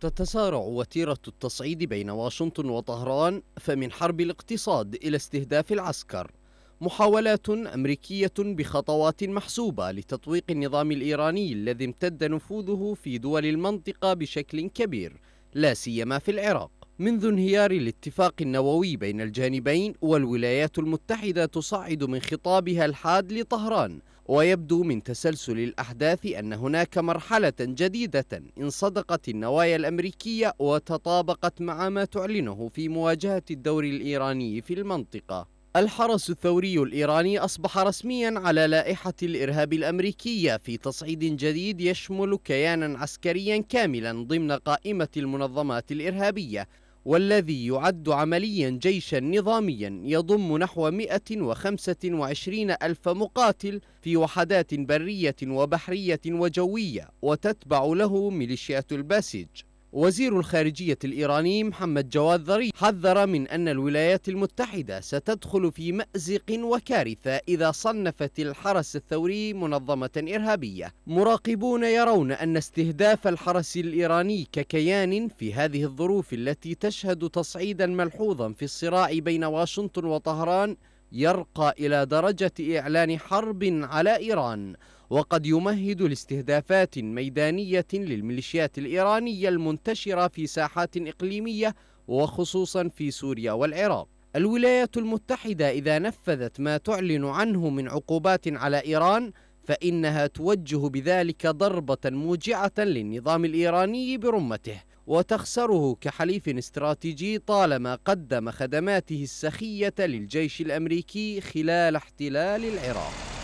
تتسارع وتيرة التصعيد بين واشنطن وطهران فمن حرب الاقتصاد إلى استهداف العسكر محاولات أمريكية بخطوات محسوبة لتطويق النظام الإيراني الذي امتد نفوذه في دول المنطقة بشكل كبير لا سيما في العراق منذ انهيار الاتفاق النووي بين الجانبين والولايات المتحدة تصعد من خطابها الحاد لطهران ويبدو من تسلسل الأحداث أن هناك مرحلة جديدة إن صدقت النوايا الأمريكية وتطابقت مع ما تعلنه في مواجهة الدور الإيراني في المنطقة الحرس الثوري الإيراني أصبح رسميا على لائحة الإرهاب الأمريكية في تصعيد جديد يشمل كيانا عسكريا كاملا ضمن قائمة المنظمات الإرهابية والذي يعد عمليا جيشا نظاميا يضم نحو 125 ألف مقاتل في وحدات برية وبحرية وجوية وتتبع له ميليشيات الباسج وزير الخارجية الإيراني محمد جواد ظريف حذر من أن الولايات المتحدة ستدخل في مأزق وكارثة إذا صنفت الحرس الثوري منظمة إرهابية مراقبون يرون أن استهداف الحرس الإيراني ككيان في هذه الظروف التي تشهد تصعيدا ملحوظا في الصراع بين واشنطن وطهران يرقى إلى درجة إعلان حرب على إيران وقد يمهد لاستهدافات ميدانية للميليشيات الإيرانية المنتشرة في ساحات إقليمية وخصوصا في سوريا والعراق الولايات المتحدة إذا نفذت ما تعلن عنه من عقوبات على إيران فإنها توجه بذلك ضربة موجعة للنظام الإيراني برمته وتخسره كحليف استراتيجي طالما قدم خدماته السخية للجيش الأمريكي خلال احتلال العراق